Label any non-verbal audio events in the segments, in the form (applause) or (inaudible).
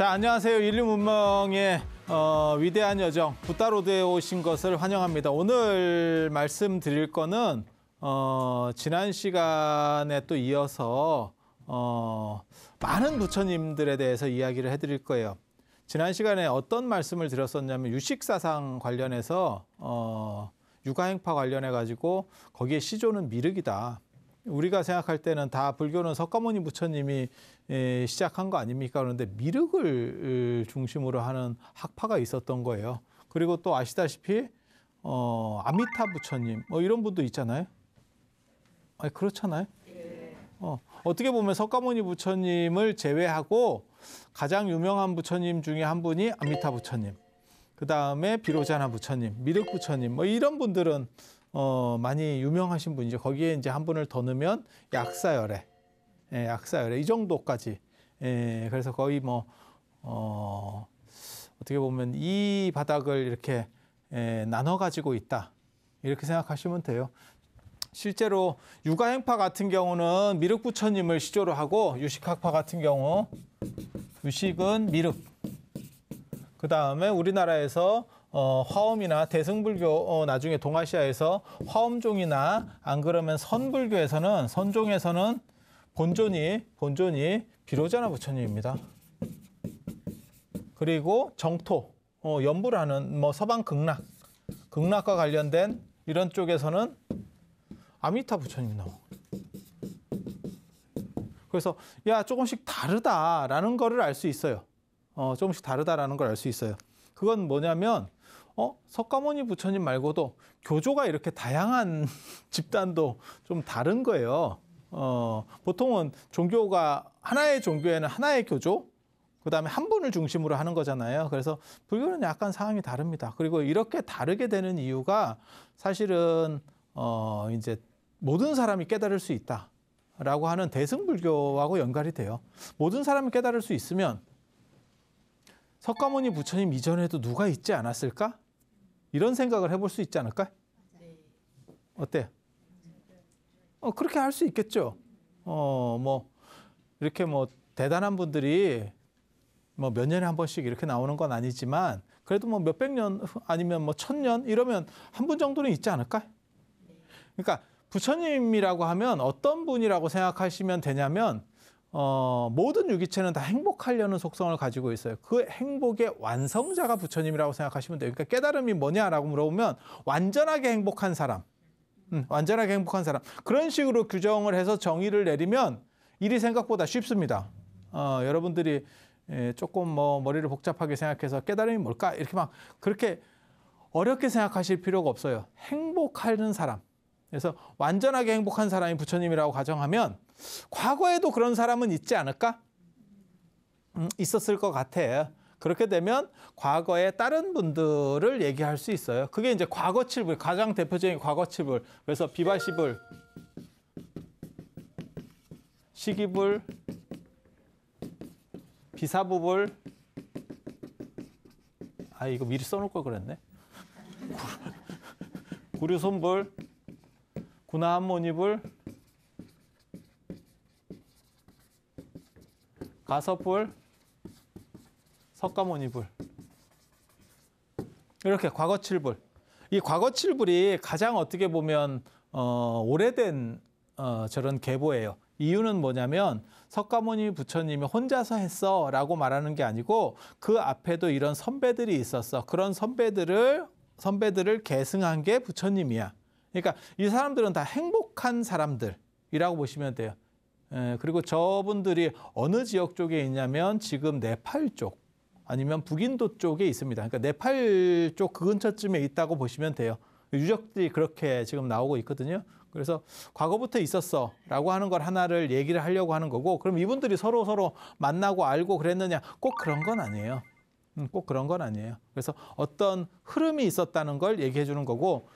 자, 안녕하세요. 인류 문명의 어, 위대한 여정 부따로드에 오신 것을 환영합니다. 오늘 말씀드릴 거는 어, 지난 시간에 또 이어서 어, 많은 부처님들에 대해서 이야기를 해드릴 거예요. 지난 시간에 어떤 말씀을 드렸었냐면 유식 사상 관련해서 어, 육아행파 관련해 가지고 거기에 시조는 미륵이다. 우리가 생각할 때는 다 불교는 석가모니 부처님이 시작한 거 아닙니까? 그런데 미륵을 중심으로 하는 학파가 있었던 거예요. 그리고 또 아시다시피 어, 아미타 부처님 뭐 이런 분도 있잖아요. 아니 그렇잖아요. 어, 어떻게 보면 석가모니 부처님을 제외하고 가장 유명한 부처님 중에 한 분이 아미타 부처님, 그 다음에 비로자나 부처님, 미륵 부처님 뭐 이런 분들은 어, 많이 유명하신 분이죠. 거기에 이제 한 분을 더 넣으면 약사열에 예, 약사열에이 정도까지. 예, 그래서 거의 뭐 어, 어떻게 보면 이 바닥을 이렇게 예, 나눠 가지고 있다 이렇게 생각하시면 돼요. 실제로 육아행파 같은 경우는 미륵부처님을 시조로 하고 유식학파 같은 경우 유식은 미륵. 그 다음에 우리나라에서 어, 화엄이나 대승불교 어, 나중에 동아시아에서 화엄종이나 안 그러면 선불교에서는 선종에서는 본존이 본존이 비로자나 부처님입니다. 그리고 정토 어, 연불하는 뭐 서방 극락 극락과 관련된 이런 쪽에서는 아미타 부처님 나오고 그래서 야 조금씩 다르다라는 거를 알 수 있어요. 어, 조금씩 다르다라는 걸 알 수 있어요. 그건 뭐냐면 어, 석가모니 부처님 말고도 교조가 이렇게 다양한 (laughs) 집단도 좀 다른 거예요. 어, 보통은 종교가 하나의 종교에는 하나의 교조, 그 다음에 한 분을 중심으로 하는 거잖아요. 그래서 불교는 약간 상황이 다릅니다. 그리고 이렇게 다르게 되는 이유가 사실은, 어, 이제 모든 사람이 깨달을 수 있다. 라고 하는 대승불교하고 연관이 돼요. 모든 사람이 깨달을 수 있으면 석가모니 부처님 이전에도 누가 있지 않았을까? 이런 생각을 해볼 수 있지 않을까? 어때 어, 그렇게 할 수 있겠죠. 어, 뭐, 이렇게 뭐, 대단한 분들이 뭐 몇 년에 한 번씩 이렇게 나오는 건 아니지만, 그래도 뭐 몇 백 년 아니면 뭐 천 년 이러면 한 분 정도는 있지 않을까? 그러니까 부처님이라고 하면 어떤 분이라고 생각하시면 되냐면, 어, 모든 유기체는 다 행복하려는 속성을 가지고 있어요. 그 행복의 완성자가 부처님이라고 생각하시면 돼요. 그러니까 깨달음이 뭐냐라고 물어보면 완전하게 행복한 사람, 음, 완전하게 행복한 사람 그런 식으로 규정을 해서 정의를 내리면 일이 생각보다 쉽습니다. 어, 여러분들이 예, 조금 뭐 머리를 복잡하게 생각해서 깨달음이 뭘까 이렇게 막 그렇게 어렵게 생각하실 필요가 없어요. 행복하는 사람. 그래서 완전하게 행복한 사람이 부처님이라고 가정하면 과거에도 그런 사람은 있지 않을까? 음, 있었을 것 같아요. 그렇게 되면 과거의 다른 분들을 얘기할 수 있어요. 그게 이제 과거 칠불, 가장 대표적인 과거 칠불. 그래서 비바시불, 시기불, 비사부불. 아, 이거 미리 써놓을 걸 그랬네. (laughs) 구류손불, 군화한모니불, 가서불, 석가모니불. 이렇게 과거칠불. 이 과거칠불이 가장 어떻게 보면 어, 오래된 어, 저런 계보예요. 이유는 뭐냐면 석가모니 부처님이 혼자서 했어 라고 말하는 게 아니고 그 앞에도 이런 선배들이 있었어. 그런 선배들을 선배들을 계승한 게 부처님이야. 그러니까 이 사람들은 다 행복한 사람들이라고 보시면 돼요. 예, 그리고 저분들이 어느 지역 쪽에 있냐면 지금 네팔 쪽 아니면 북인도 쪽에 있습니다. 그러니까 네팔 쪽 그 근처쯤에 있다고 보시면 돼요. 유적들이 그렇게 지금 나오고 있거든요. 그래서 과거부터 있었어 라고 하는 걸 하나를 얘기를 하려고 하는 거고 그럼 이분들이 서로 서로 만나고 알고 그랬느냐 꼭 그런 건 아니에요. 음, 꼭 그런 건 아니에요. 그래서 어떤 흐름이 있었다는 걸 얘기해 주는 거고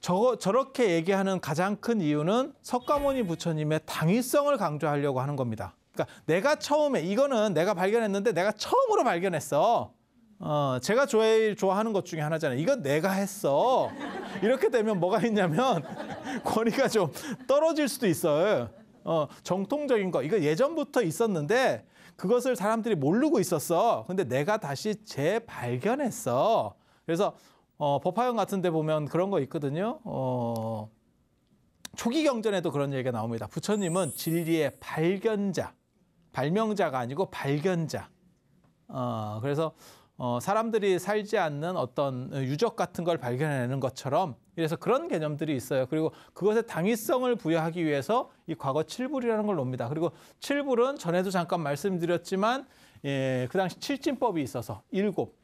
저, 저렇게 얘기하는 가장 큰 이유는 석가모니 부처님의 당위성을 강조하려고 하는 겁니다. 그러니까 내가 처음에 이거는 내가 발견했는데 내가 처음으로 발견했어. 어, 제가 좋아해, 좋아하는 것 중에 하나잖아요. 이건 내가 했어. 이렇게 되면 뭐가 있냐면 (laughs) 권위가 좀 떨어질 수도 있어요. 어, 정통적인 거. 이거 예전부터 있었는데 그것을 사람들이 모르고 있었어. 근데 내가 다시 재발견했어. 그래서 어, 법화형 같은 데 보면 그런 거 있거든요. 어, 초기 경전에도 그런 얘기가 나옵니다. 부처님은 진리의 발견자, 발명자가 아니고 발견자. 어, 그래서 어, 사람들이 살지 않는 어떤 유적 같은 걸 발견해내는 것처럼 이래서 그런 개념들이 있어요. 그리고 그것의 당위성을 부여하기 위해서 이 과거 칠불이라는 걸 놉니다. 그리고 칠불은 전에도 잠깐 말씀드렸지만 예, 그 당시 칠진법이 있어서 일곱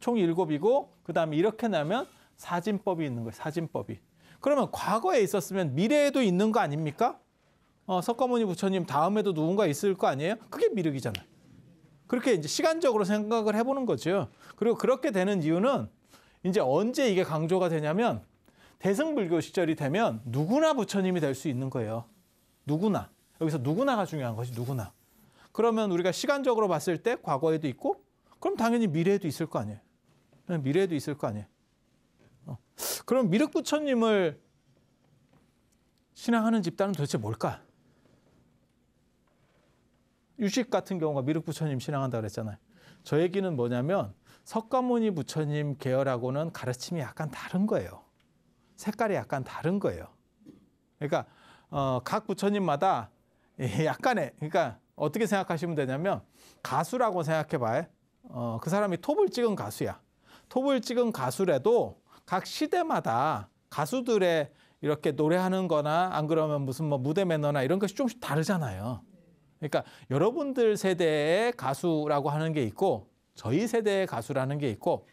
총7이고 그다음에 이렇게 나면 사진법이 있는 거예요. 사진법이. 그러면 과거에 있었으면 미래에도 있는 거 아닙니까? 어, 석가모니 부처님 다음에도 누군가 있을 거 아니에요? 그게 미륵이잖아요. 그렇게 이제 시간적으로 생각을 해보는 거죠. 그리고 그렇게 되는 이유는 이제 언제 이게 강조가 되냐면 대승불교 시절이 되면 누구나 부처님이 될 수 있는 거예요. 누구나. 여기서 누구나가 중요한 것이 누구나. 그러면 우리가 시간적으로 봤을 때 과거에도 있고 그럼 당연히 미래에도 있을 거 아니에요. 미래에도 있을 거 아니에요. 어. 그럼 미륵 부처님을 신앙하는 집단은 도대체 뭘까? 유식 같은 경우가 미륵 부처님 신앙한다 그랬잖아요. 저 얘기는 뭐냐면 석가모니 부처님 계열하고는 가르침이 약간 다른 거예요. 색깔이 약간 다른 거예요. 그러니까 어, 각 부처님마다 약간의 그러니까 어떻게 생각하시면 되냐면 가수라고 생각해봐요. 어, 그 사람이 톱을 찍은 가수야. 톱을 찍은 가수래도 각 시대마다 가수들의 이렇게 노래하는 거나 안 그러면 무슨 뭐 무대 매너나 이런 것이 조금씩 다르잖아요. 그러니까 여러분들 세대의 가수라고 하는 게 있고 저희 세대의 가수라는 게 있고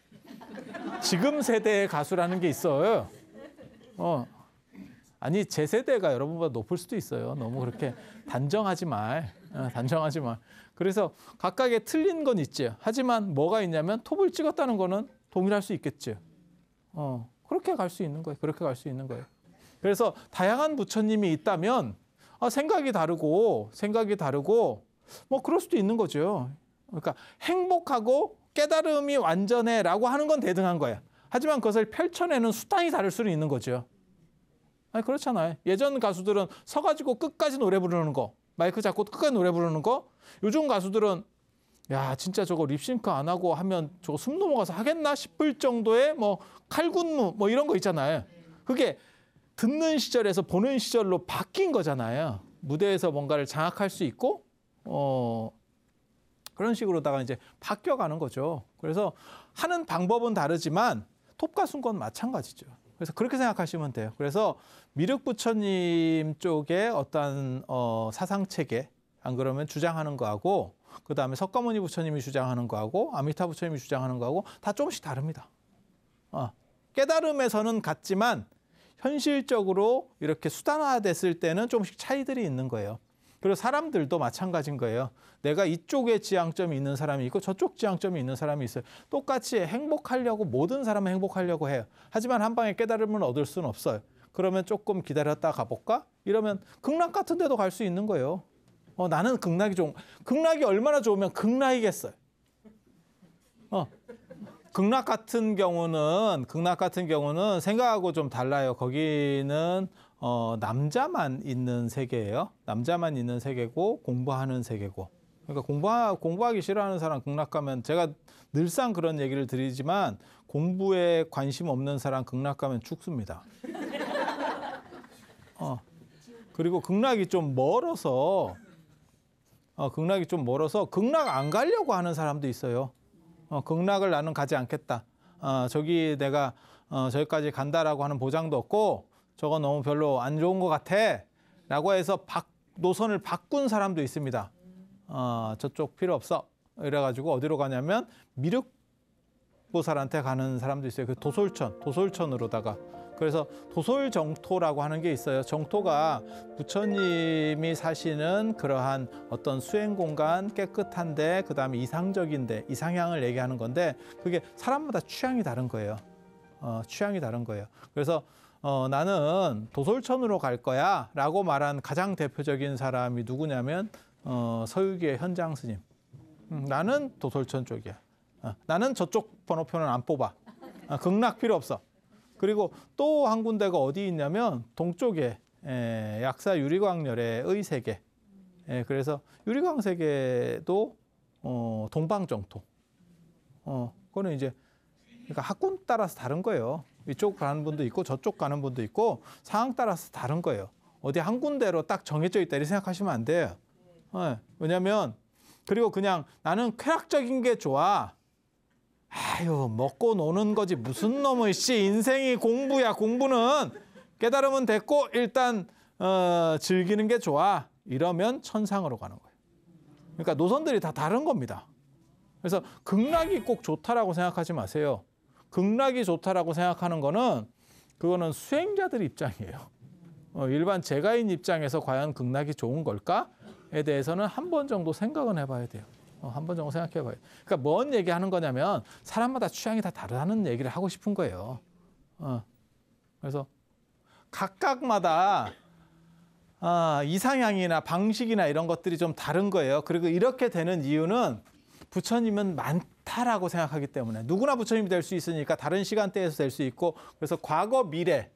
지금 세대의 가수라는 게 있어요. 어. 아니 제 세대가 여러분보다 높을 수도 있어요. 너무 그렇게 단정하지 말. 어, 단정하지 말. 그래서 각각의 틀린 건 있지. 하지만 뭐가 있냐면 톱을 찍었다는 거는 동일할 수 있겠지. 어, 그렇게 갈 수 있는 거예요. 그렇게 갈 수 있는 거예요. 그래서 다양한 부처님이 있다면 아, 생각이 다르고 생각이 다르고 뭐 그럴 수도 있는 거죠. 그러니까 행복하고 깨달음이 완전해라고 하는 건 대등한 거예요 하지만 그것을 펼쳐내는 수단이 다를 수는 있는 거죠. 아니 그렇잖아요. 예전 가수들은 서 가지고 끝까지 노래 부르는 거, 마이크 잡고 끝까지 노래 부르는 거. 요즘 가수들은 야 진짜 저거 립싱크 안 하고 하면 저거 숨 넘어가서 하겠나 싶을 정도의 뭐 칼군무 뭐 이런 거 있잖아요. 그게 듣는 시절에서 보는 시절로 바뀐 거잖아요. 무대에서 뭔가를 장악할 수 있고 어 그런 식으로다가 이제 바뀌어가는 거죠. 그래서 하는 방법은 다르지만 톱가순 건 마찬가지죠. 그래서 그렇게 생각하시면 돼요. 그래서 미륵 부처님 쪽의 어떤 어 사상 체계 안 그러면 주장하는 거하고 그 다음에 석가모니 부처님이 주장하는 거하고 아미타 부처님이 주장하는 거하고 다 조금씩 다릅니다. 어. 깨달음에서는 같지만 현실적으로 이렇게 수단화됐을 때는 조금씩 차이들이 있는 거예요. 그리고 사람들도 마찬가지인 거예요. 내가 이쪽에 지향점이 있는 사람이 있고 저쪽 지향점이 있는 사람이 있어요. 똑같이 행복하려고 모든 사람은 행복하려고 해요. 하지만 한 방에 깨달음을 얻을 수는 없어요. 그러면 조금 기다렸다 가볼까? 이러면 극락 같은 데도 갈 수 있는 거예요. 어, 나는 극락이 좋은. 극락이 얼마나 좋으면 극락이겠어요. 어. 극락 같은 경우는 극락 같은 경우는 생각하고 좀 달라요. 거기는 어, 남자만 있는 세계예요. 남자만 있는 세계고 공부하는 세계고. 그러니까 공부 공부하기 싫어하는 사람 극락 가면 제가 늘상 그런 얘기를 드리지만 공부에 관심 없는 사람 극락 가면 죽습니다. 어. 그리고 극락이 좀 멀어서 어, 극락이 좀 멀어서 극락 안 가려고 하는 사람도 있어요. 어, 극락을 나는 가지 않겠다. 어, 저기 내가 어, 저기까지 간다라고 하는 보장도 없고 저거 너무 별로 안 좋은 것 같아. 라고 해서 바, 노선을 바꾼 사람도 있습니다. 어, 저쪽 필요 없어. 이래가지고 어디로 가냐면 미륵보살한테 가는 사람도 있어요. 그 도솔천, 도솔천으로다가 그래서 도솔 정토라고 하는 게 있어요. 정토가 부처님이 사시는 그러한 어떤 수행 공간 깨끗한데 그다음에 이상적인데 이상향을 얘기하는 건데 그게 사람마다 취향이 다른 거예요. 어, 취향이 다른 거예요. 그래서 어, 나는 도솔천으로 갈 거야 라고 말한 가장 대표적인 사람이 누구냐면 어, 서유기의 현장 스님. 음, 나는 도솔천 쪽이야. 어, 나는 저쪽 번호표는 안 뽑아. 어, 극락 필요 없어. 그리고 또 한 군데가 어디 있냐면 동쪽에 에, 약사 유리광열의 세계. 에, 그래서 유리광 세계도 어, 동방정토 어, 그거는 이제 그러니까 학군 따라서 다른 거예요. 이쪽 가는 분도 있고 저쪽 가는 분도 있고 상황 따라서 다른 거예요. 어디 한 군데로 딱 정해져 있다 이렇게 생각하시면 안 돼요. 네. 예, 왜냐하면 그리고 그냥 나는 쾌락적인 게 좋아. 아유 먹고 노는 거지 무슨 놈의 씨 인생이 공부야 공부는 깨달으면 됐고 일단 어, 즐기는 게 좋아 이러면 천상으로 가는 거예요. 그러니까 노선들이 다 다른 겁니다. 그래서 극락이 꼭 좋다라고 생각하지 마세요. 극락이 좋다라고 생각하는 거는 그거는 수행자들 입장이에요. 어, 일반 제가인 입장에서 과연 극락이 좋은 걸까에 대해서는 한 번 정도 생각은 해봐야 돼요. 어, 한번 정도 생각해 봐요. 그러니까 뭔 얘기 하는 거냐면 사람마다 취향이 다 다르다는 얘기를 하고 싶은 거예요. 어. 그래서 각각마다 아, 이상향이나 방식이나 이런 것들이 좀 다른 거예요. 그리고 이렇게 되는 이유는 부처님은 많다라고 생각하기 때문에 누구나 부처님이 될 수 있으니까 다른 시간대에서 될 수 있고 그래서 과거 미래라는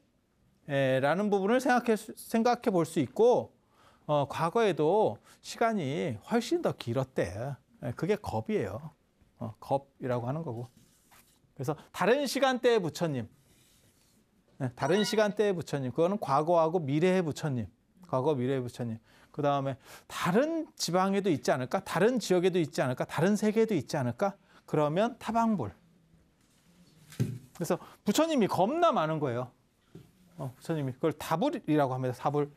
예, 부분을 생각해 생각해 볼 수 있고 어, 과거에도 시간이 훨씬 더 길었대. 예, 그게 겁이에요. 어, 겁이라고 하는 거고. 그래서 다른 시간대의 부처님, 예, 다른 시간대의 부처님, 그거는 과거하고 미래의 부처님, 과거 미래의 부처님. 그 다음에 다른 지방에도 있지 않을까? 다른 지역에도 있지 않을까? 다른 세계에도 있지 않을까? 그러면 타방불. 그래서 부처님이 겁나 많은 거예요. 어, 부처님이 그걸 다불이라고 합니다. 사불,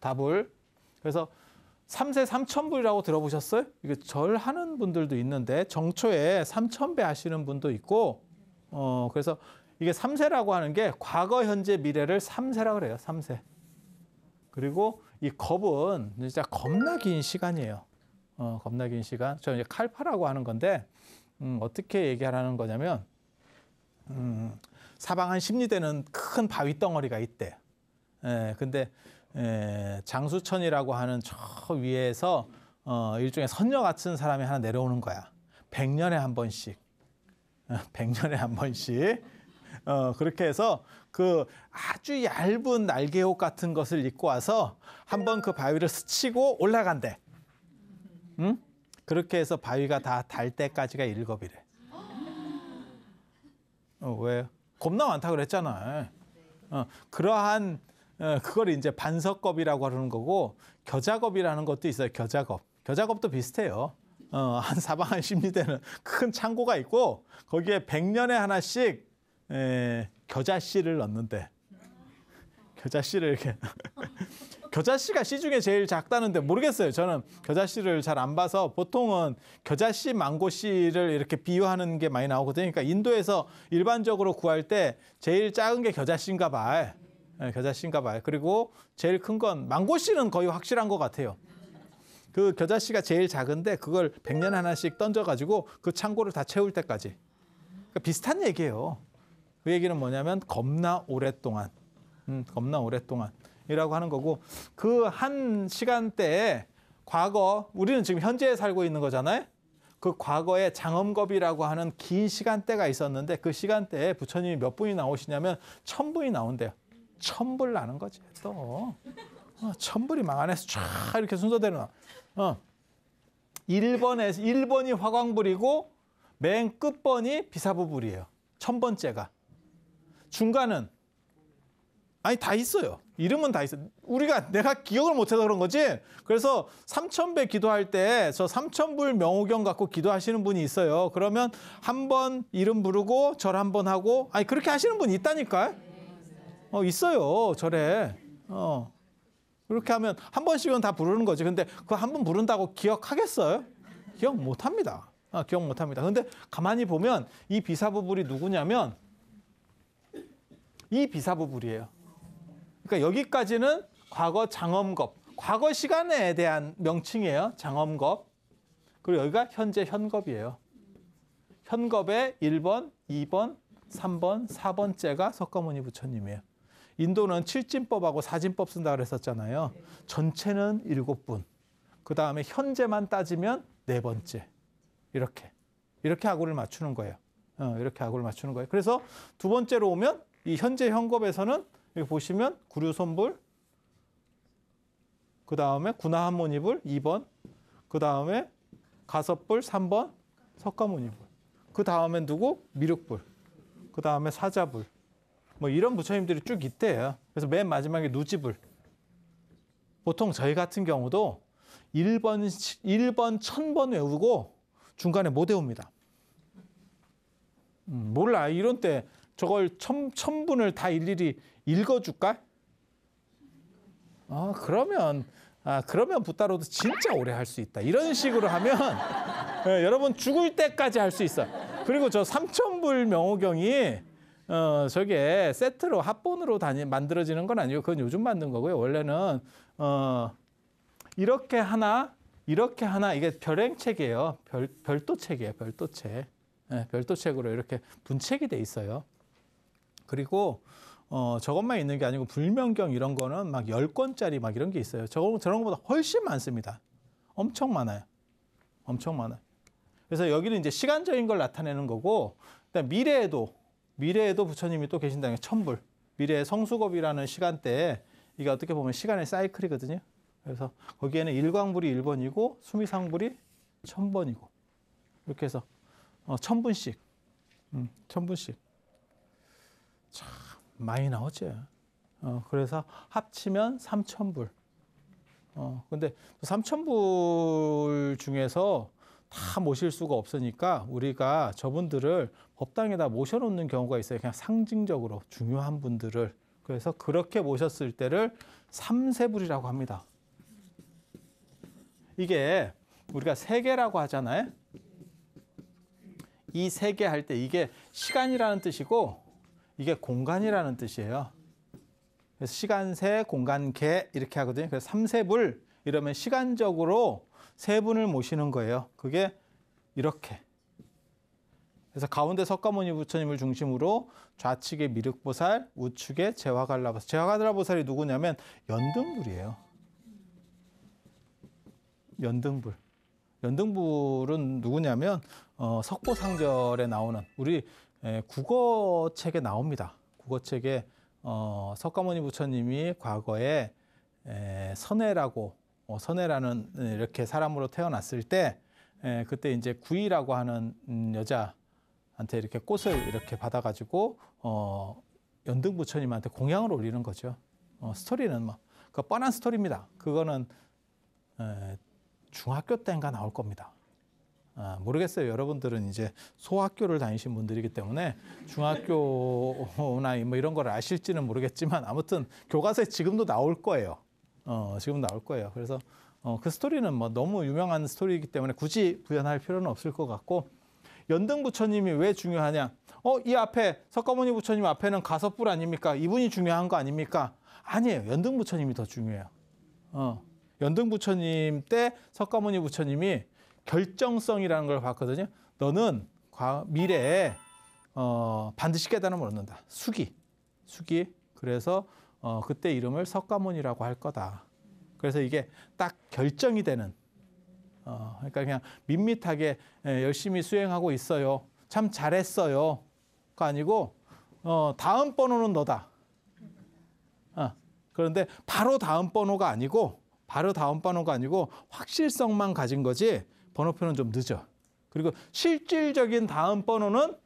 다불. 그래서 삼세삼천불이라고 들어보셨어요? 이게 절하는 분들도 있는데 정초에 삼천배 하시는 분도 있고 어 그래서 이게 삼세라고 하는 게 과거, 현재, 미래를 삼세라고 그요 삼세. 그리고 이 겁은 진짜 겁나 긴 시간이에요. 어, 겁나 긴 시간. 저 이제 칼파라고 하는 건데 음, 어떻게 얘기하라는 거냐면 음, 사방 한 십리대는 큰 바위 덩어리가 있대. 예, 근데 예, 장수천이라고 하는 저 위에서 어, 일종의 선녀 같은 사람이 하나 내려오는 거야. 백년에한 번씩. 어, (laughs) 백년에한 번씩. 어, 그렇게 해서 그 아주 얇은 날개옷 같은 것을 입고 와서 한번 그 바위를 스치고 올라간대. 응? 그렇게 해서 바위가 다 달 때까지가 일곱이래. 어, 왜? 겁나 많다 그랬잖아. 어, 그러한 어, 그걸 이제 반석겁이라고 하는 거고 겨자겁이라는 것도 있어요. 겨자겁. 겨자겁도 비슷해요. 어, 한 (laughs) 사방 한 10리대는 큰 창고가 있고 거기에 백년에 하나씩 에, 겨자씨를 넣는데 겨자씨를 이렇게 (laughs) 겨자씨가 씨 중에 제일 작다는데 모르겠어요. 저는 겨자씨를 잘 안 봐서 보통은 겨자씨, 망고씨를 이렇게 비유하는 게 많이 나오거든요. 그러니까 인도에서 일반적으로 구할 때 제일 작은 게 겨자씨인가 봐. 예, 겨자씨인가 봐요. 그리고 제일 큰 건 망고씨는 거의 확실한 것 같아요. 그 겨자씨가 제일 작은데 그걸 1 0 0년 하나씩 던져가지고 그 창고를 다 채울 때까지. 그러니까 비슷한 얘기예요. 그 얘기는 뭐냐면 겁나 오랫동안, 음, 겁나 오랫동안이라고 하는 거고 그 한 시간대에 과거 우리는 지금 현재에 살고 있는 거잖아요. 그 과거에 장엄겁이라고 하는 긴 시간대가 있었는데 그 시간대에 부처님이 몇 분이 나오시냐면 천 분이 나온대요. 천불 나는 거지 또 어, 천불이 망 안에서 쫙 이렇게 순서대로 나. 어. 1번에 1번이 화광불이고 맨 끝번이 비사보불이에요. 천 번째가 중간은 아니 다 있어요. 이름은 다 있어. 우리가 내가 기억을 못해서 그런 거지. 그래서 삼천배 기도할 때 저 삼천불 명호경 갖고 기도하시는 분이 있어요. 그러면 한 번 이름 부르고 절 한 번 하고 아니 그렇게 하시는 분이 있다니까. 어, 있어요. 절에. 어. 그렇게 하면 한 번씩은 다 부르는 거지. 근데 그 한 번 부른다고 기억하겠어요? 기억 못 합니다. 아, 기억 못 합니다. 근데 가만히 보면 이 비사부불이 누구냐면 이 비사부불이에요. 그러니까 여기까지는 과거 장엄겁, 과거 시간에 대한 명칭이에요. 장엄겁. 그리고 여기가 현재 현겁이에요. 현겁의 1번, 2번, 3번, 4번째가 석가모니 부처님이에요. 인도는 칠진법하고 사진법 쓴다 그랬었잖아요. 전체는 일곱 분. 그 다음에 현재만 따지면 네 번째. 이렇게. 이렇게 악구 맞추는 거예요. 어, 이렇게 악구 맞추는 거예요. 그래서 두 번째로 오면 이 현재 현겁에서는 여기 보시면 구류손불, 그 다음에 구나한모니불 2번, 그 다음에 가섭불 3번, 석가모니불, 그 다음엔 누구? 미륵불, 그 다음에 그 사자불, 뭐 이런 부처님들이 쭉 있대요. 그래서 맨 마지막에 누집을 보통 저희 같은 경우도 1번 1번 1000번 외우고 중간에 못 외웁니다. 음, 몰라. 이런 때 저걸 천, 천분을 다 일일이 읽어줄까? 아, 그러면, 아, 그러면 붓따로도 진짜 오래 할 수 있다. 이런 식으로 하면 네, (laughs) 여러분 죽을 때까지 할 수 있어. 그리고 저 삼천불 명호경이 어, 저게 세트로 합본으로 다니, 만들어지는 건 아니고 그건 요즘 만든 거고요. 원래는 어, 이렇게 하나, 이렇게 하나 이게 별행책이에요. 별, 별도 책이에요. 별도 책. 네, 예, 별도 책으로 이렇게 분책이 돼 있어요. 그리고 어, 저것만 있는 게 아니고 불명경 이런 거는 막1 0권짜리막 이런 게 있어요. 저거, 저런 것보다 훨씬 많습니다. 엄청 많아요. 엄청 많아요. 그래서 여기는 이제 시간적인 걸 나타내는 거고, 그다음 에 미래에도 미래에도 부처님이 또 계신다는 게 천불. 미래의 성수겁이라는 시간대에 이게 어떻게 보면 시간의 사이클이거든요. 그래서 거기에는 일광불이 1번이고 수미상불이 1000번이고 이렇게 해서 어, 1000분씩 음, 1000분씩 참 많이 나오지. 어, 그래서 합치면 3000불. 어, 근데 3000불 중에서 다 모실 수가 없으니까 우리가 저분들을 법당에다 모셔놓는 경우가 있어요. 그냥 상징적으로 중요한 분들을. 그래서 그렇게 모셨을 때를 삼세불이라고 합니다. 이게 우리가 세계라고 하잖아요. 이 세계 할 때 이게 시간이라는 뜻이고 이게 공간이라는 뜻이에요. 그래서 시간세, 공간계 이렇게 하거든요. 그래서 삼세불 이러면 시간적으로 세 분을 모시는 거예요. 그게 이렇게 그래서 가운데 석가모니 부처님을 중심으로 좌측에 미륵보살, 우측에 재화갈라보살. 재화갈라보살이 누구냐면 연등불이에요. 연등불. 연등불은 누구냐면 어, 석보상절에 나오는 우리 예, 국어책에 나옵니다. 국어책에 어, 석가모니 부처님이 과거에 에, 선해라고 어, 선해라는 이렇게 사람으로 태어났을 때 에, 그때 이제 구이라고 하는 음, 여자 한테 이렇게 꽃을 이렇게 받아가지고 어 연등 부처님한테 공양을 올리는 거죠. 어, 스토리는 뭐그 뻔한 스토리입니다. 그거는 에, 중학교 때인가 나올 겁니다. 아, 모르겠어요. 여러분들은 이제 소학교를 다니신 분들이기 때문에 중학교나 뭐 이런 걸 아실지는 모르겠지만 아무튼 교과서에 지금도 나올 거예요. 어, 지금 나올 거예요. 그래서 어, 그 스토리는 뭐 너무 유명한 스토리이기 때문에 굳이 부연할 필요는 없을 것 같고 연등 부처님이 왜 중요하냐? 어, 이 앞에 석가모니 부처님 앞에는 가섭불 아닙니까? 이분이 중요한 거 아닙니까? 아니에요. 연등 부처님이 더 중요해요. 어. 연등 부처님 때 석가모니 부처님이 결정성이라는 걸 봤거든요. 너는 미래에 어, 반드시 깨달음을 얻는다. 수기. 수기. 그래서 어, 그때 이름을 석가모니라고 할 거다. 그래서 이게 딱 결정이 되는 어, 그러니까 그냥 밋밋하게 예, 열심히 수행하고 있어요. 참 잘했어요. 가 아니고 어, 다음 번호는 너다. 어, 그런데 바로 다음 번호가 아니고 바로 다음 번호가 아니고 확실성만 가진 거지 번호표는 좀 늦어. 그리고 실질적인 다음 번호는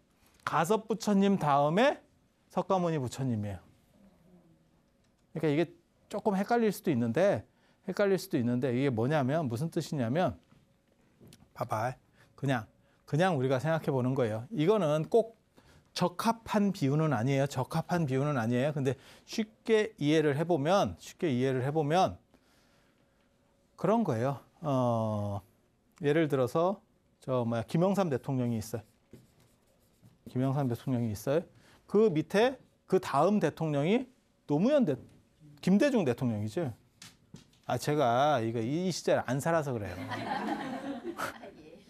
가섭 부처님 다음에 석가모니 부처님이에요. 그러니까 이게 조금 헷갈릴 수도 있는데 헷갈릴 수도 있는데 이게 뭐냐면 무슨 뜻이냐면 봐봐. 그냥 그냥 우리가 생각해 보는 거예요. 이거는 꼭 적합한 비유는 아니에요. 적합한 비유는 아니에요. 근데 쉽게 이해를 해보면 쉽게 이해를 해보면 그런 거예요. 어, 예를 들어서 저 뭐야 김영삼 대통령이 있어요. 김영삼 대통령이 있어요. 그 밑에 그 다음 대통령이 노무현 대 김대중 대통령이죠. 아 제가 이거 이 시절 안 살아서 그래요.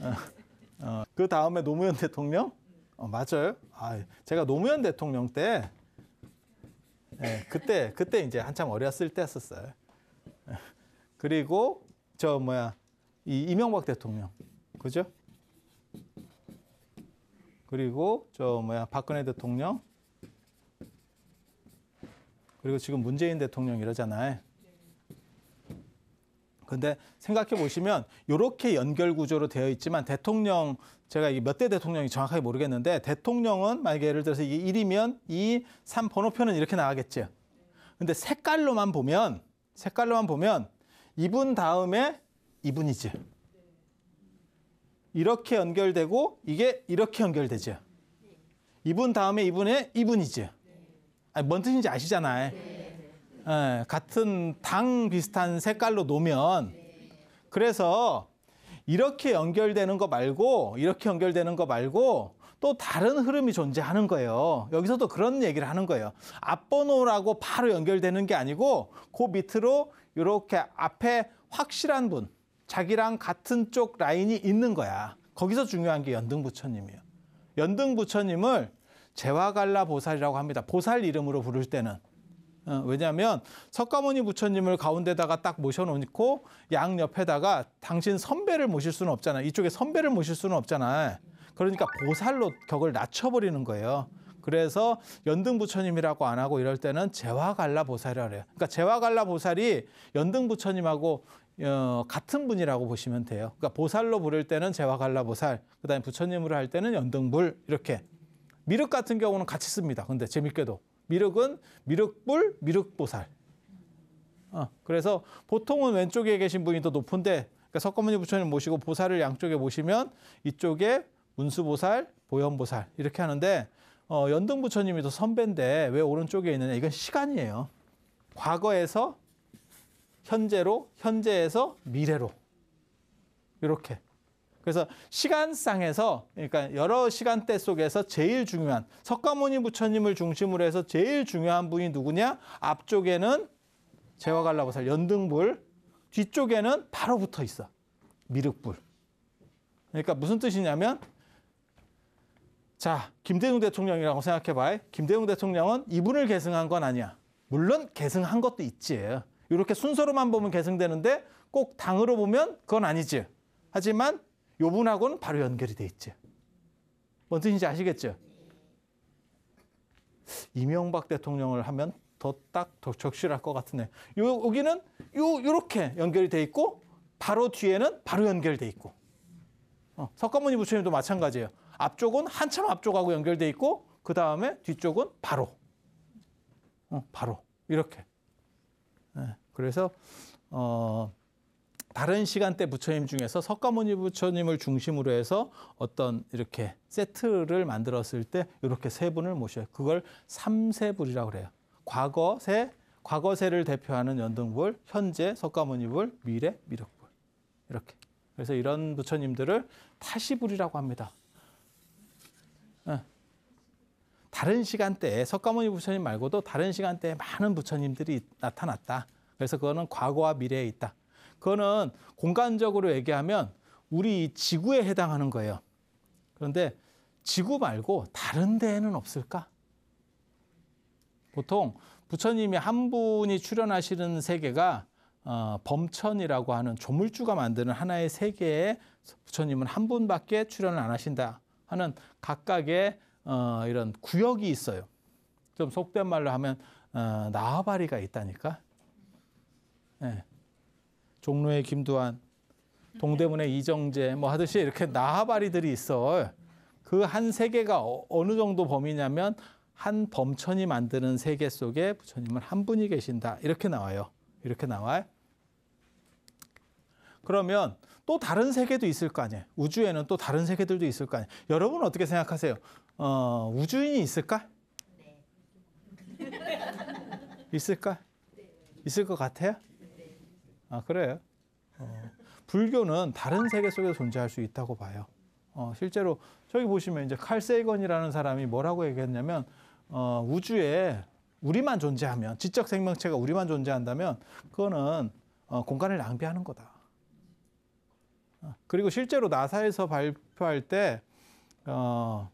어, 어, 그 다음에 노무현 (laughs) 대통령? 어, 맞아요. 아, 제가 노무현 대통령 때, 예, 그때, 그때 이제 한참 어렸을 때 했었어요. 그리고 저 뭐야, 이 이명박 대통령. 그죠? 그리고 저 뭐야, 박근혜 대통령. 그리고 지금 문재인 대통령 이러잖아요. 근데 생각해 보시면 이렇게 연결 구조로 되어 있지만 대통령 제가 몇 대 대통령이 정확하게 모르겠는데 대통령은 만약에 예를 들어서 이게 1이면 2, 3 번호표는 이렇게 나가겠지. 근데 색깔로만 보면 색깔로만 보면 이분 다음에 이분이지. 이렇게 연결되고 이게 이렇게 연결되죠 이분 다음에 이분의 이분이지. 아니, 뭔 뜻인지 아시잖아요. 에, 예, 같은 당 비슷한 색깔로 놓으면 그래서 이렇게 연결되는 거 말고 이렇게 연결되는 거 말고 또 다른 흐름이 존재하는 거예요. 여기서도 그런 얘기를 하는 거예요. 앞번호라고 바로 연결되는 게 아니고 그 밑으로 이렇게 앞에 확실한 분, 자기랑 같은 쪽 라인이 있는 거야. 거기서 중요한 게 연등부처님이에요. 연등부처님을 재화갈라 보살이라고 합니다. 보살 이름으로 부를 때는. 어, 왜냐하면 석가모니 부처님을 가운데다가 딱 모셔놓고 양 옆에다가 당신 선배를 모실 수는 없잖아. 이쪽에 선배를 모실 수는 없잖아. 그러니까 보살로 격을 낮춰버리는 거예요. 그래서 연등 부처님이라고 안 하고 이럴 때는 재화갈라 보살이라 그래요. 그러니까 재화갈라 보살이 연등 부처님하고 어, 같은 분이라고 보시면 돼요. 그러니까 보살로 부를 때는 재화갈라 보살, 그다음에 부처님으로 할 때는 연등불 이렇게. 미륵 같은 경우는 같이 씁니다. 근데 재밌게도 미륵은 미륵불, 미륵보살. 어, 그래서 보통은 왼쪽에 계신 분이 더 높은데 그러니까 석가모니 부처님 모시고 보살을 양쪽에 모시면 이쪽에 문수보살, 보현보살 이렇게 하는데 어, 연등 부처님이 더 선배인데 왜 오른쪽에 있느냐 이건 시간이에요. 과거에서 현재로, 현재에서 미래로 이렇게 그래서 시간상에서 그러니까 여러 시간대 속에서 제일 중요한 석가모니 부처님을 중심으로 해서 제일 중요한 분이 누구냐? 앞쪽에는 재화갈라보살 연등불, 뒤쪽에는 바로 붙어 있어. 미륵불. 그러니까 무슨 뜻이냐면 자, 김대중 대통령이라고 생각해 봐요. 김대중 대통령은 이분을 계승한 건 아니야. 물론 계승한 것도 있지. 이렇게 순서로만 보면 계승되는데 꼭 당으로 보면 그건 아니지. 하지만 요분하고는 바로 연결이 돼 있죠. 뭔 뜻인지 아시겠죠? 이명박 대통령을 하면 더딱더 적실할 것 같은데 요, 여기는 요 요렇게 연결이 돼 있고 바로 뒤에는 바로 연결돼 있고 어, 석가모니 부처님도 마찬가지예요. 앞쪽은 한참 앞쪽하고 연결돼 있고 그 다음에 뒤쪽은 바로 어, 바로 이렇게 네, 그래서 어. 다른 시간대 부처님 중에서 석가모니 부처님을 중심으로 해서 어떤 이렇게 세트를 만들었을 때 이렇게 세 분을 모셔요. 그걸 삼세불이라고 그래요. 과거세, 과거세를 대표하는 연등불, 현재 석가모니불, 미래 미륵불 이렇게. 그래서 이런 부처님들을 타시불이라고 합니다. 예. 다른 시간대에 석가모니 부처님 말고도 다른 시간대에 많은 부처님들이 나타났다. 그래서 그거는 과거와 미래에 있다. 그거는 공간적으로 얘기하면 우리 지구에 해당하는 거예요. 그런데 지구 말고 다른 데에는 없을까? 보통 부처님이 한 분이 출연하시는 세계가 어, 범천이라고 하는 조물주가 만드는 하나의 세계에 부처님은 한 분밖에 출연을 안 하신다 하는 각각의 어, 이런 구역이 있어요. 좀 속된 말로 하면 어, 나와바리가 있다니까. 네. 종로의 김두한, 동대문의 이정재 뭐 하듯이 이렇게 나하바리들이 있어. 그 한 세계가 어, 어느 정도 범위냐면 한 범천이 만드는 세계 속에 부처님은 한 분이 계신다. 이렇게 나와요. 이렇게 나와요. 그러면 또 다른 세계도 있을 거 아니에요. 우주에는 또 다른 세계들도 있을 거 아니에요. 여러분 어떻게 생각하세요? 어, 우주인이 있을까? 네. 있을까? 있을 것 같아요? 아, 그래. 어, 불교는 다른 세계 속에 존재할 수 있다고 봐요. 어, 실제로 저기 보시면 이제 칼 세이건이라는 사람이 뭐라고 얘기했냐면 어, 우주에 우리만 존재하면 지적 생명체가 우리만 존재한다면 그거는 어, 공간을 낭비하는 거다. 어, 그리고 실제로 나사에서 발표할 때 어,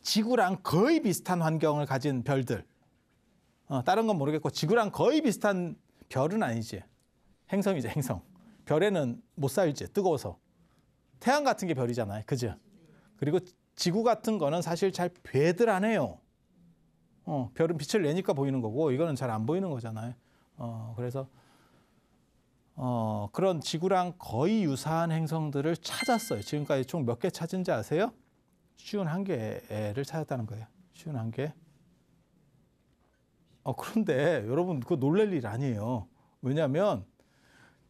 지구랑 거의 비슷한 환경을 가진 별들. 어, 다른 건 모르겠고 지구랑 거의 비슷한 별은 아니지. 행성이죠, 행성. 별에는 못 살지, 뜨거워서. 태양 같은 게 별이잖아요. 그죠? 그리고 지구 같은 거는 사실 잘 배들 안 해요. 어, 별은 빛을 내니까 보이는 거고, 이거는 잘 안 보이는 거잖아요. 어, 그래서, 어, 그런 지구랑 거의 유사한 행성들을 찾았어요. 지금까지 총 몇 개 찾은지 아세요? 쉬운 한 개를 찾았다는 거예요. 쉬운 한 개. 어, 그런데 여러분, 그거 놀랄 일 아니에요. 왜냐면, 하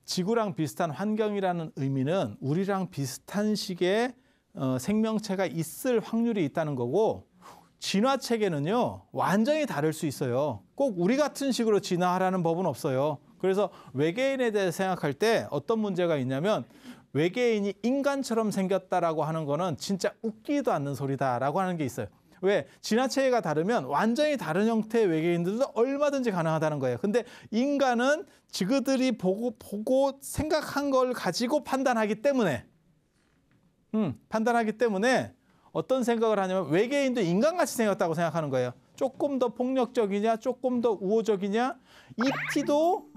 지구랑 비슷한 환경이라는 의미는 우리랑 비슷한 식의 어, 생명체가 있을 확률이 있다는 거고 진화 체계는요 완전히 다를 수 있어요. 꼭 우리 같은 식으로 진화하라는 법은 없어요. 그래서 외계인에 대해 생각할 때 어떤 문제가 있냐면 외계인이 인간처럼 생겼다라고 하는 거는 진짜 웃기도 않는 소리다라고 하는 게 있어요. 왜? 진화체계가 다르면 완전히 다른 형태의 외계인들도 얼마든지 가능하다는 거예요. 근데 인간은 지그들이 보고 보고 생각한 걸 가지고 판단하기 때문에 음, 판단하기 때문에 어떤 생각을 하냐면 외계인도 인간같이 생겼다고 생각하는 거예요. 조금 더 폭력적이냐, 조금 더 우호적이냐. 이티도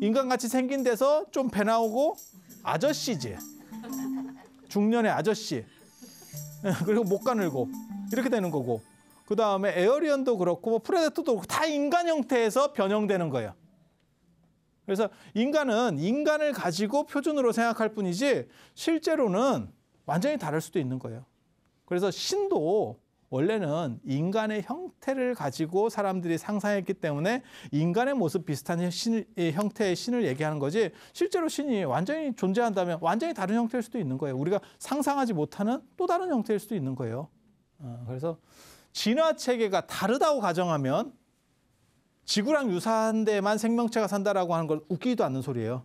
인간같이 생긴 데서 좀 배 나오고 아저씨지. 중년의 아저씨. (laughs) 그리고 못 가늘고. 이렇게 되는 거고 그 다음에 에어리언도 그렇고 뭐 프레데터도 그렇고 다 인간 형태에서 변형되는 거예요. 그래서 인간은 인간을 가지고 표준으로 생각할 뿐이지 실제로는 완전히 다를 수도 있는 거예요. 그래서 신도 원래는 인간의 형태를 가지고 사람들이 상상했기 때문에 인간의 모습 비슷한 신, 형태의 신을 얘기하는 거지 실제로 신이 완전히 존재한다면 완전히 다른 형태일 수도 있는 거예요. 우리가 상상하지 못하는 또 다른 형태일 수도 있는 거예요. 어, 그래서 진화 체계가 다르다고 가정하면 지구랑 유사한데만 생명체가 산다라고 하는 걸 웃기지도 않는 소리예요.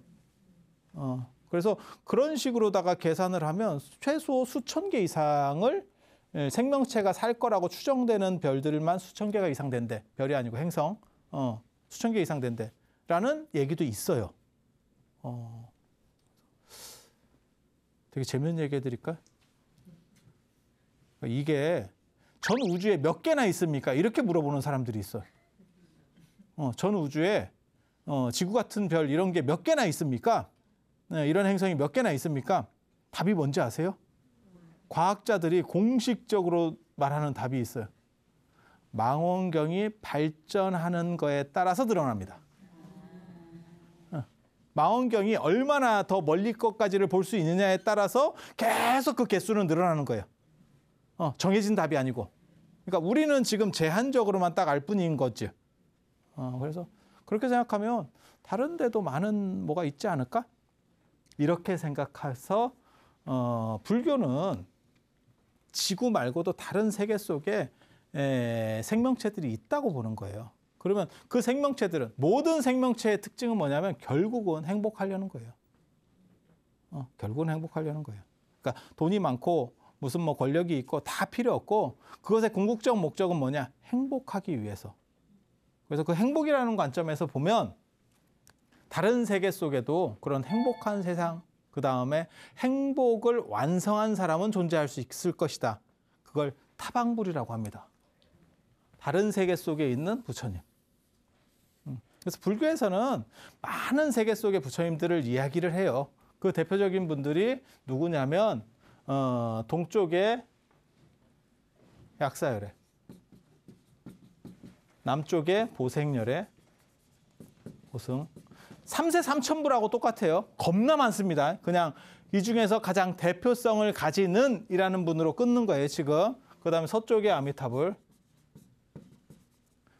어, 그래서 그런 식으로다가 계산을 하면 최소 수천 개 이상을 예, 생명체가 살 거라고 추정되는 별들만 수천 개가 이상 된대. 별이 아니고 행성. 어, 수천 개 이상 된대. 라는 얘기도 있어요. 어, 되게 재밌는 얘기 해드릴까요? 그러니까 이게 전 우주에 몇 개나 있습니까? 이렇게 물어보는 사람들이 있어. 어, 전 우주에 어, 지구 같은 별 이런 게 몇 개나 있습니까? 네, 이런 행성이 몇 개나 있습니까? 답이 뭔지 아세요? 과학자들이 공식적으로 말하는 답이 있어요. 망원경이 발전하는 거에 따라서 드러납니다. 어, 망원경이 얼마나 더 멀리 것까지를 볼 수 있느냐에 따라서 계속 그 개수는 늘어나는 거예요. 어, 정해진 답이 아니고. 그러니까 우리는 지금 제한적으로만 딱 알 뿐인 거죠 어, 그래서 그렇게 생각하면 다른 데도 많은 뭐가 있지 않을까? 이렇게 생각해서 어, 불교는 지구 말고도 다른 세계 속에 에, 생명체들이 있다고 보는 거예요. 그러면 그 생명체들은 모든 생명체의 특징은 뭐냐면 결국은 행복하려는 거예요. 어, 결국은 행복하려는 거예요. 그러니까 돈이 많고 무슨 뭐 권력이 있고 다 필요 없고 그것의 궁극적 목적은 뭐냐? 행복하기 위해서. 그래서 그 행복이라는 관점에서 보면 다른 세계 속에도 그런 행복한 세상, 그 다음에 행복을 완성한 사람은 존재할 수 있을 것이다. 그걸 타방불이라고 합니다. 다른 세계 속에 있는 부처님. 음, 그래서 불교에서는 많은 세계 속의 부처님들을 이야기를 해요. 그 대표적인 분들이 누구냐면 어, 동쪽에 약사열에 남쪽에 보생열에 보승 3세 3천부라고 똑같아요. 겁나 많습니다. 그냥 이 중에서 가장 대표성을 가지는 이라는 분으로 끊는 거예요. 지금. 그 다음에 서쪽에 아미타불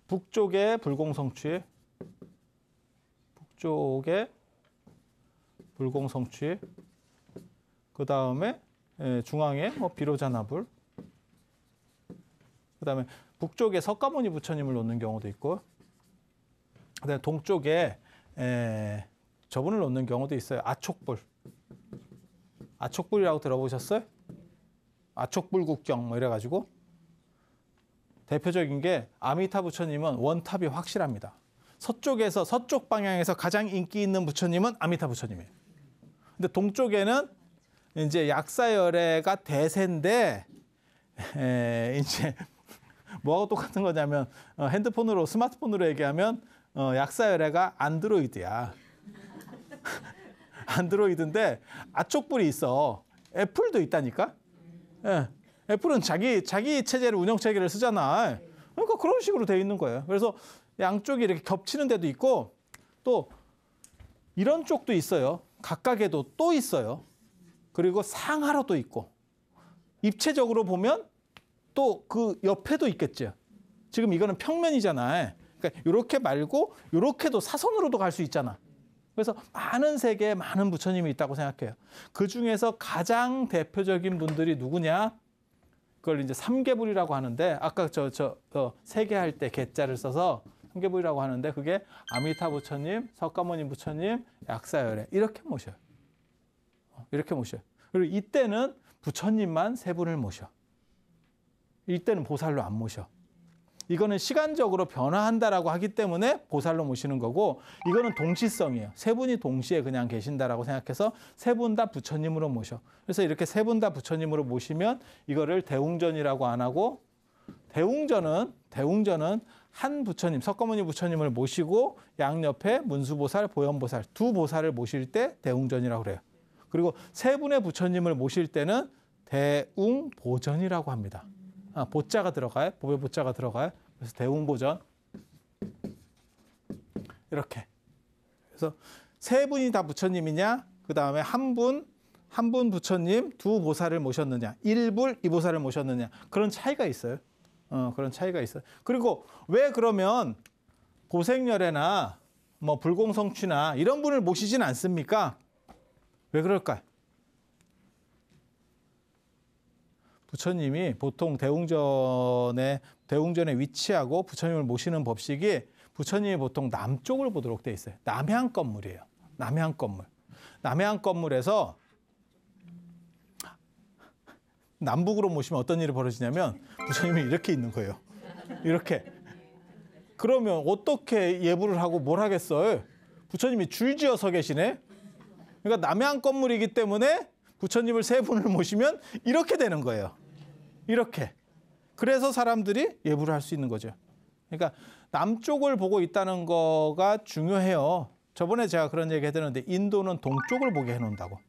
북쪽에 불공성취 북쪽에 불공성취 그 다음에 예, 중앙에 뭐 비로자나불 그다음에 북쪽에 석가모니 부처님을 놓는 경우도 있고 그다음에 동쪽에 에, 예, 저분을 놓는 경우도 있어요. 아촉불. 아촉불이라고 들어보셨어요? 아촉불 국경 뭐 이래 가지고 대표적인 게 아미타 부처님은 원탑이 확실합니다. 서쪽에서 서쪽 방향에서 가장 인기 있는 부처님은 아미타 부처님이에요. 근데 동쪽에는 이제 약사열애가 대세인데 에, 이제 뭐하고 똑같은 거냐면 어, 핸드폰으로 스마트폰으로 얘기하면 어, 약사열애가 안드로이드야. (laughs) 안드로이드인데 아쪽불이 있어. 애플도 있다니까. 예. 애플은 자기 자기 체제를 운영 체계를 쓰잖아. 그러니까 그런 식으로 돼 있는 거예요. 그래서 양쪽이 이렇게 겹치는 데도 있고 또 이런 쪽도 있어요. 각각에도 또 있어요. 그리고 상하로도 있고 입체적으로 보면 또 그 옆에도 있겠죠. 지금 이거는 평면이잖아요. 그러니까 이렇게 말고 이렇게도 사선으로도 갈 수 있잖아. 그래서 많은 세계에 많은 부처님이 있다고 생각해요. 그 중에서 가장 대표적인 분들이 누구냐? 그걸 이제 삼계불이라고 하는데 아까 저저 어, 세계 할때 개자를 써서 삼계불이라고 하는데 그게 아미타 부처님, 석가모니 부처님, 약사열애 이렇게 모셔요. 이렇게 모셔요. 그리고 이때는 부처님만 세 분을 모셔. 이때는 보살로 안 모셔. 이거는 시간적으로 변화한다라고 하기 때문에 보살로 모시는 거고 이거는 동시성이에요. 세 분이 동시에 그냥 계신다라고 생각해서 세 분 다 부처님으로 모셔. 그래서 이렇게 세 분 다 부처님으로 모시면 이거를 대웅전이라고 안 하고 대웅전은 대웅전은 한 부처님 석가모니 부처님을 모시고 양옆에 문수보살, 보현보살 두 보살을 모실 때 대웅전이라고 그래요. 그리고 세 분의 부처님을 모실 때는 대웅보전이라고 합니다. 아, 보자가 들어가요. 보배 보자가 들어가요. 그래서 대웅보전. 이렇게. 그래서 세 분이 다 부처님이냐? 그 다음에 한 분, 한 분 부처님, 두 보살을 모셨느냐? 일불, 이보살을 모셨느냐? 그런 차이가 있어요. 어, 그런 차이가 있어요. 그리고 왜 그러면 보생열애나 뭐 불공성취나 이런 분을 모시진 않습니까? 왜 그럴까? 부처님이 보통 대웅전에 대웅전에 위치하고 부처님을 모시는 법식이 부처님이 보통 남쪽을 보도록 돼 있어요. 남향 건물이에요. 남향 건물. 남향 건물에서 남북으로 모시면 어떤 일이 벌어지냐면 부처님이 이렇게 있는 거예요. 이렇게. 그러면 어떻게 예불을 하고 뭘 하겠어요? 부처님이 줄지어서 계시네. 그러니까 남양 건물이기 때문에 부처님을 세 분을 모시면 이렇게 되는 거예요. 이렇게. 그래서 사람들이 예불을 할수 있는 거죠. 그러니까 남쪽을 보고 있다는 거가 중요해요. 저번에 제가 그런 얘기 해드렸는데 인도는 동쪽을 보게 해놓는다고.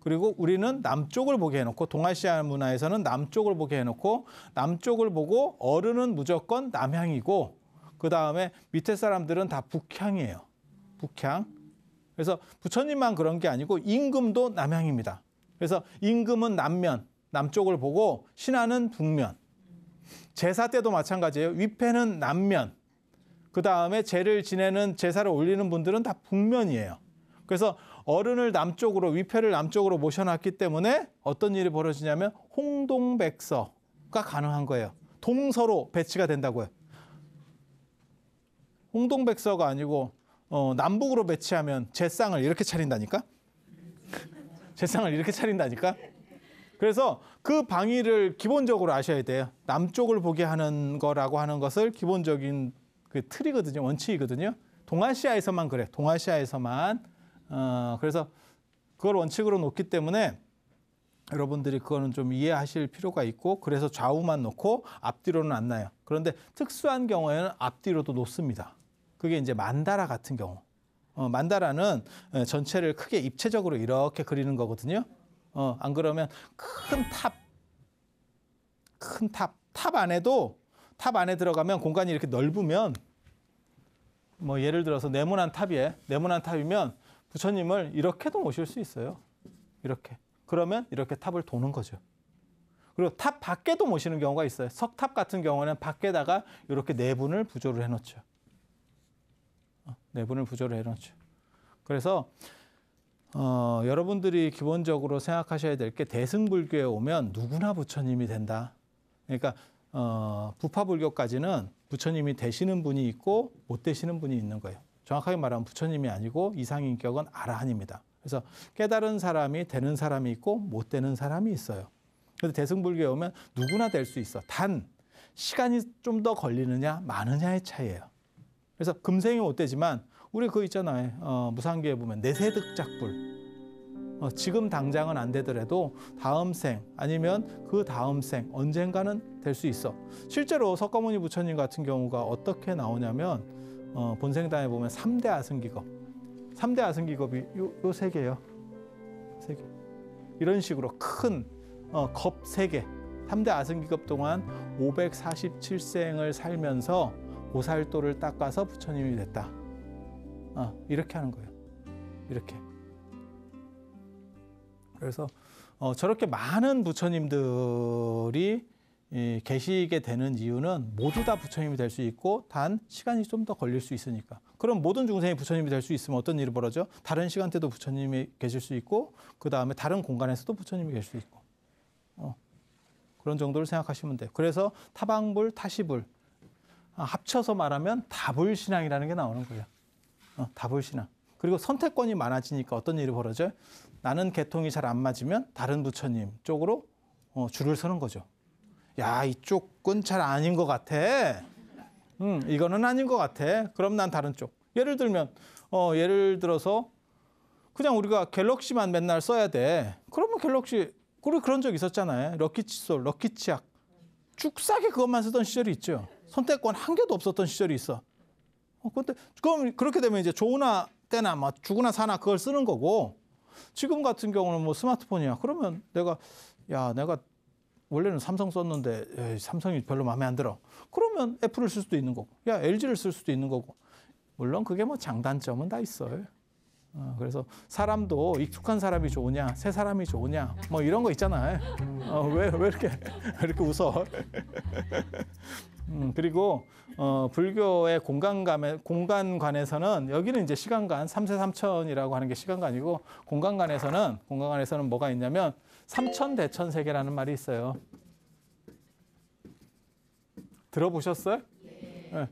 그리고 우리는 남쪽을 보게 해놓고 동아시아 문화에서는 남쪽을 보게 해놓고 남쪽을 보고 어른은 무조건 남향이고 그 다음에 밑에 사람들은 다 북향이에요. 북향. 그래서 부처님만 그런 게 아니고 임금도 남향입니다. 그래서 임금은 남면, 남쪽을 보고 신하는 북면. 제사 때도 마찬가지예요. 위패는 남면. 그 다음에 제를 지내는 제사를 올리는 분들은 다 북면이에요. 그래서 어른을 남쪽으로 위패를 남쪽으로 모셔놨기 때문에 어떤 일이 벌어지냐면 홍동백서가 가능한 거예요. 동서로 배치가 된다고요. 홍동백서가 아니고 어, 남북으로 배치하면 제 쌍을 이렇게 차린다니까? (laughs) 제 쌍을 이렇게 차린다니까? 그래서 그 방위를 기본적으로 아셔야 돼요. 남쪽을 보게 하는 거라고 하는 것을 기본적인 그 틀이거든요. 원칙이거든요. 동아시아에서만 그래. 동아시아에서만. 어, 그래서 그걸 원칙으로 놓기 때문에 여러분들이 그거는 좀 이해하실 필요가 있고 그래서 좌우만 놓고 앞뒤로는 안 나요. 그런데 특수한 경우에는 앞뒤로도 놓습니다. 그게 이제 만다라 같은 경우. 어, 만다라는 전체를 크게 입체적으로 이렇게 그리는 거거든요. 어, 안 그러면 큰 탑, 큰 탑, 탑 안에도 탑 안에 들어가면 공간이 이렇게 넓으면 뭐 예를 들어서 네모난 탑이에 네모난 탑이면 부처님을 이렇게도 모실 수 있어요. 이렇게. 그러면 이렇게 탑을 도는 거죠. 그리고 탑 밖에도 모시는 경우가 있어요. 석탑 같은 경우는 밖에다가 이렇게 네 분을 부조를 해놓죠. 내분을 부조를 해놓죠. 그래서 어, 여러분들이 기본적으로 생각하셔야 될 게 대승불교에 오면 누구나 부처님이 된다. 그러니까 어, 부파불교까지는 부처님이 되시는 분이 있고 못 되시는 분이 있는 거예요. 정확하게 말하면 부처님이 아니고 이상인격은 아라한입니다. 그래서 깨달은 사람이 되는 사람이 있고 못 되는 사람이 있어요. 그래서 대승불교에 오면 누구나 될 수 있어. 단 시간이 좀 더 걸리느냐 마느냐의 차이예요. 그래서 금생이 못되지만 우리 그 있잖아요. 어, 무상기에 보면 내세득작불. 어, 지금 당장은 안 되더라도 다음 생 아니면 그 다음 생 언젠가는 될 수 있어. 실제로 석가모니 부처님 같은 경우가 어떻게 나오냐면 어, 본생당에 보면 3대 아승기겁. 3대 아승기겁이 요, 요세 개예요. 3 개. 이런 식으로 큰 어, 겁3 개. 3대 아승기겁 동안 5 4 7생을 살면서 보살도를 닦아서 부처님이 됐다. 아, 이렇게 하는 거예요. 이렇게. 그래서 어, 저렇게 많은 부처님들 이, 계시게 되는 이유는 모두 다 부처님이 될 수 있고 단 시간이 좀 더 걸릴 수 있으니까. 그럼 모든 중생이 부처님이 될 수 있으면 어떤 일이 벌어져? 다른 시간대도 부처님이 계실 수 있고 그 다음에 다른 공간에서도 부처님이 계실 수 있고. 어, 그런 정도를 생각하시면 돼요. 그래서 타방불, 타시불 아, 합쳐서 말하면 다불신앙이라는 게 나오는 거예요. 어, 다불신앙. 그리고 선택권이 많아지니까 어떤 일이 벌어져요? 나는 개통이 잘 안 맞으면 다른 부처님 쪽으로 어, 줄을 서는 거죠. 야, 이쪽은 잘 아닌 것 같아. 음, 이거는 아닌 것 같아. 그럼 난 다른 쪽. 예를 들면, 어, 예를 들어서 그냥 우리가 갤럭시만 맨날 써야 돼. 그러면 갤럭시, 그리고 그런 적 있었잖아요. 럭키 칫솔, 럭키 치약. 쭉 싸게 그것만 쓰던 시절이 있죠. 선택권 한 개도 없었던 시절이 있어. 어, 근데 그럼 그렇게 되면 이제 좋으나 때나 막 뭐 죽으나 사나 그걸 쓰는 거고 지금 같은 경우는 뭐 스마트폰이야. 그러면 내가 야 내가 원래는 삼성 썼는데 에이, 삼성이 별로 마음에 안 들어. 그러면 애플을 쓸 수도 있는 거고, 야 LG를 쓸 수도 있는 거고. 물론 그게 뭐 장단점은 다 있어요. 어, 그래서 사람도 익숙한 사람이 좋으냐, 새 사람이 좋으냐, 뭐 이런 거 있잖아요. 어, 왜, 왜 이렇게, (laughs) 이렇게 웃어? 음, 그리고 어, 불교의 공간감에, 공간관에서는 여기는 이제 시간관, 삼세삼천이라고 하는 게 시간관이고 공간관에서는, 공간관에서는 뭐가 있냐면 삼천대천세계라는 말이 있어요. 들어보셨어요? 네.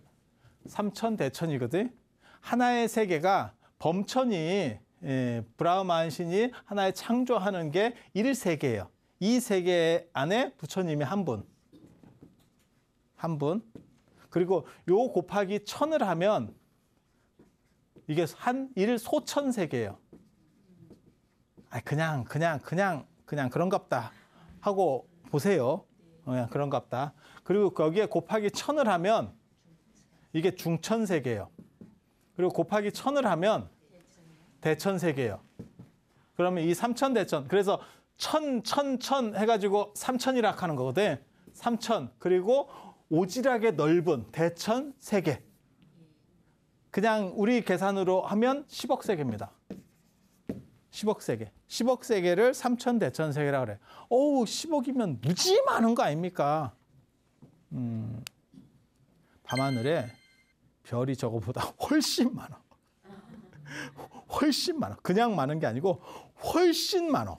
삼천대천이거든. 하나의 세계가 범천이 예, 브라흐만신이 하나의 창조하는 게 1세계예요. 이 세계 안에 부처님이 한 분. 한 분. 그리고 요 곱하기 천을 하면 이게 한 일 소천 세계예요. 아 그냥 그냥 그냥 그냥 그런갑다 하고 보세요. 어, 그냥 그런갑다. 그리고 거기에 곱하기 천을 하면 이게 중천 세계예요. 그리고 곱하기 천을 하면 대천세계예요. 그러면 이 삼천 대천 그래서 천천천 해가지고 삼천이라 하는 거거든. 삼천 그리고 오지랖의 넓은 대천 세계. 그냥 우리 계산으로 하면 10억 세계입니다. 10억 세계. 10억 세계를 3천 대천 세계라 그래. 어우, 10억이면 무지 많은 거 아닙니까? 음. 밤하늘에 별이 저거보다 (laughs) 훨씬 많아. (laughs) 훨씬 많아. 그냥 많은 게 아니고 훨씬 많아.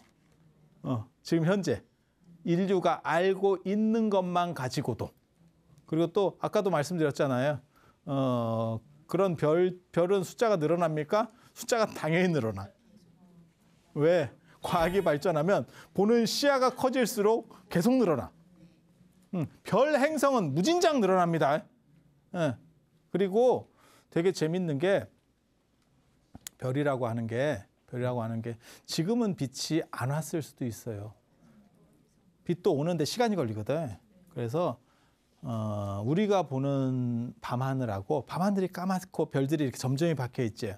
어, 지금 현재 인류가 알고 있는 것만 가지고도 그리고 또 아까도 말씀드렸잖아요. 어, 그런 별 별은 숫자가 늘어납니까? 숫자가 당연히 늘어나. 왜? 과학이 발전하면 보는 시야가 커질수록 계속 늘어나. 음, 별 행성은 무진장 늘어납니다. 예. 그리고 되게 재밌는 게 별이라고 하는 게 별이라고 하는 게 지금은 빛이 안 왔을 수도 있어요. 빛도 오는데 시간이 걸리거든. 그래서 어, 우리가 보는 밤하늘하고 밤하늘이 까맣고 별들이 이렇게 점점이 박혀 있지.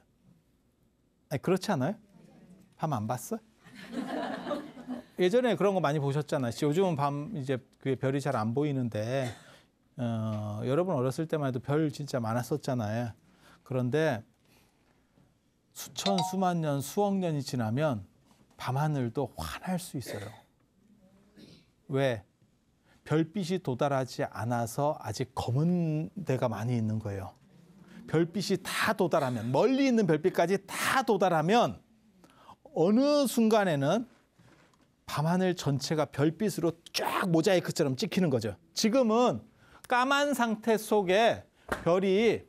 아니, 그렇지 않아요? 밤 안 봤어? 예전에 그런 거 많이 보셨잖아요. 요즘은 밤 이제 그 별이 잘 안 보이는데 어, 여러분 어렸을 때만 해도 별 진짜 많았었잖아요. 그런데 수천, 수만 년, 수억 년이 지나면 밤하늘도 환할 수 있어요. 왜? 별빛이 도달하지 않아서 아직 검은 데가 많이 있는 거예요. 별빛이 다 도달하면, 멀리 있는 별빛까지 다 도달하면 어느 순간에는 밤하늘 전체가 별빛으로 쫙 모자이크처럼 찍히는 거죠. 지금은 까만 상태 속에 별이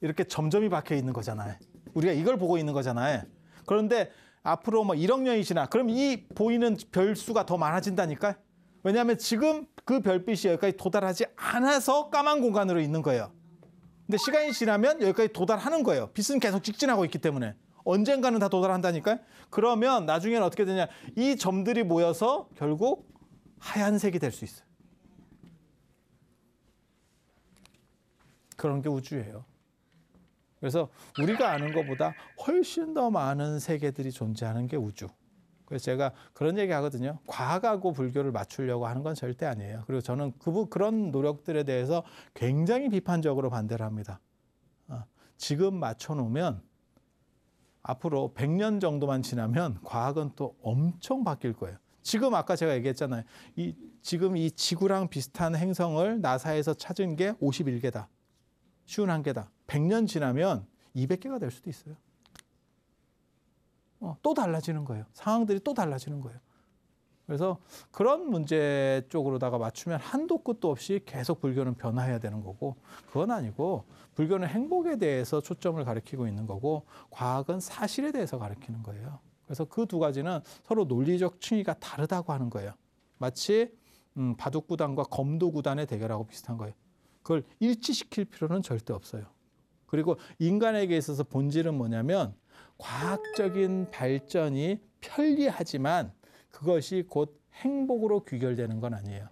이렇게 점점이 박혀 있는 거잖아요. 우리가 이걸 보고 있는 거잖아요. 그런데 앞으로 뭐 1억 년이 지나 그럼 이 보이는 별 수가 더 많아진다니까. 요 왜냐하면 지금 그 별빛이 여기까지 도달하지 않아서 까만 공간으로 있는 거예요. 근데 시간이 지나면 여기까지 도달하는 거예요. 빛은 계속 직진하고 있기 때문에 언젠가는 다 도달한다니까요. 그러면 나중에는 어떻게 되냐? 이 점들이 모여서 결국 하얀색이 될 수 있어요. 그런 게 우주예요. 그래서 우리가 아는 것보다 훨씬 더 많은 세계들이 존재하는 게 우주. 그래서 제가 그런 얘기 하거든요. 과학하고 불교를 맞추려고 하는 건 절대 아니에요. 그리고 저는 그, 그런 노력들에 대해서 굉장히 비판적으로 반대를 합니다. 어, 지금 맞춰놓으면 앞으로 100년 정도만 지나면 과학은 또 엄청 바뀔 거예요. 지금 아까 제가 얘기했잖아요. 이, 지금 이 지구랑 비슷한 행성을 나사에서 찾은 게 51개다. 쉬운 한 개다. 100년 지나면 200개가 될 수도 있어요. 어, 또 달라지는 거예요. 상황들이 또 달라지는 거예요. 그래서 그런 문제 쪽으로다가 맞추면 한도 끝도 없이 계속 불교는 변화해야 되는 거고 그건 아니고 불교는 행복에 대해서 초점을 가리키고 있는 거고 과학은 사실에 대해서 가리키는 거예요. 그래서 그 두 가지는 서로 논리적 층위가 다르다고 하는 거예요. 마치 음, 바둑구단과 검도구단의 대결하고 비슷한 거예요. 그걸 일치시킬 필요는 절대 없어요. 그리고 인간에게 있어서 본질은 뭐냐면 과학적인 발전이 편리하지만 그것이 곧 행복으로 귀결되는 건 아니에요.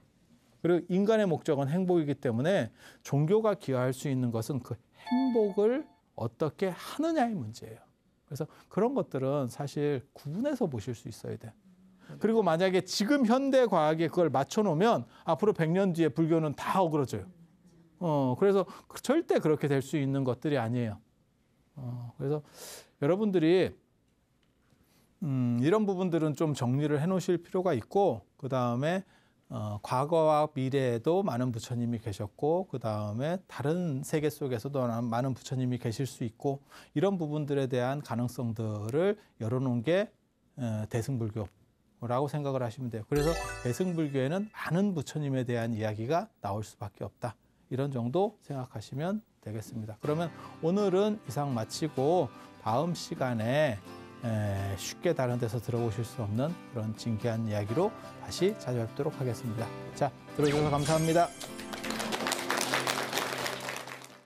그리고 인간의 목적은 행복이기 때문에 종교가 기여할 수 있는 것은 그 행복을 어떻게 하느냐의 문제예요. 그래서 그런 것들은 사실 구분해서 보실 수 있어야 돼. 그리고 만약에 지금 현대 과학에 그걸 맞춰 놓으면 앞으로 100년 뒤에 불교는 다 어그러져요. 어, 그래서 그 절대 그렇게 될 수 있는 것들이 아니에요. 어, 그래서 여러분들이 음, 이런 부분들은 좀 정리를 해 놓으실 필요가 있고, 그 다음에 어, 과거와 미래에도 많은 부처님이 계셨고, 그 다음에 다른 세계 속에서도 많은 부처님이 계실 수 있고, 이런 부분들에 대한 가능성들을 열어놓은 게 대승불교라고 생각을 하시면 돼요. 그래서 대승불교에는 많은 부처님에 대한 이야기가 나올 수밖에 없다. 이런 정도 생각하시면 되겠습니다. 그러면 오늘은 이상 마치고 다음 시간에 쉽게 다른 데서 들어보실 수 없는 그런 진귀한 이야기로 다시 찾아뵙도록 하겠습니다. 자, 들어주셔서 감사합니다.